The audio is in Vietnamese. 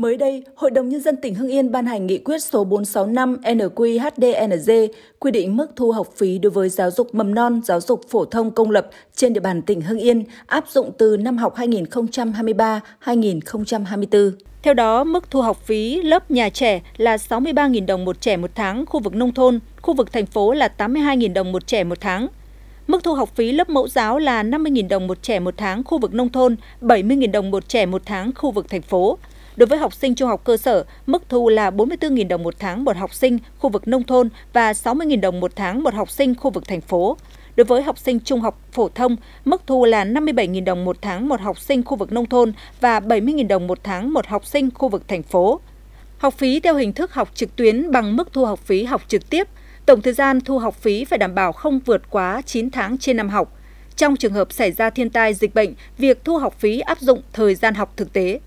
Mới đây, Hội đồng Nhân dân tỉnh Hưng Yên ban hành nghị quyết số 465 NQHDNZ quy định mức thu học phí đối với giáo dục mầm non, giáo dục phổ thông công lập trên địa bàn tỉnh Hưng Yên áp dụng từ năm học 2023-2024. Theo đó, mức thu học phí lớp nhà trẻ là 63.000 đồng một trẻ một tháng khu vực nông thôn, khu vực thành phố là 82.000 đồng một trẻ một tháng. Mức thu học phí lớp mẫu giáo là 50.000 đồng một trẻ một tháng khu vực nông thôn, 70.000 đồng một trẻ một tháng khu vực thành phố. Đối với học sinh trung học cơ sở, mức thu là 44.000 đồng một tháng một học sinh khu vực nông thôn và 60.000 đồng một tháng một học sinh khu vực thành phố. Đối với học sinh trung học phổ thông, mức thu là 57.000 đồng một tháng một học sinh khu vực nông thôn và 70.000 đồng một tháng một học sinh khu vực thành phố. Học phí theo hình thức học trực tuyến bằng mức thu học phí học trực tiếp. Tổng thời gian thu học phí phải đảm bảo không vượt quá 9 tháng trên năm học. Trong trường hợp xảy ra thiên tai dịch bệnh, việc thu học phí áp dụng thời gian học thực tế.